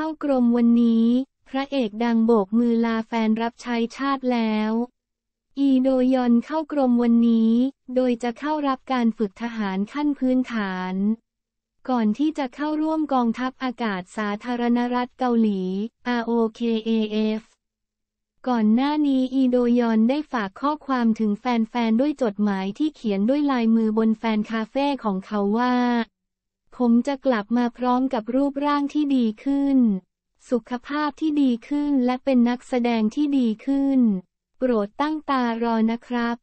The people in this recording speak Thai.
เข้ากรมวันนี้พระเอกดังโบกมือลาแฟนรับใช้ชาติแล้ว อีโดยอนเข้ากรมวันนี้ โดยจะเข้ารับการฝึกทหารขั้นพื้นฐาน ก่อนที่จะเข้าร่วมกองทัพอากาศสาธารณรัฐเกาหลี ROKAF ก่อนหน้านี้อีโดยอนได้ฝากข้อความถึงแฟนๆ ด้วยจดหมายที่เขียนด้วยลายมือบนแฟนคาเฟ่ของเขาว่าผมจะกลับมาพร้อมกับรูปร่างที่ดีขึ้น สุขภาพที่ดีขึ้นและเป็นนักแสดงที่ดีขึ้น โปรดตั้งตารอนะครับ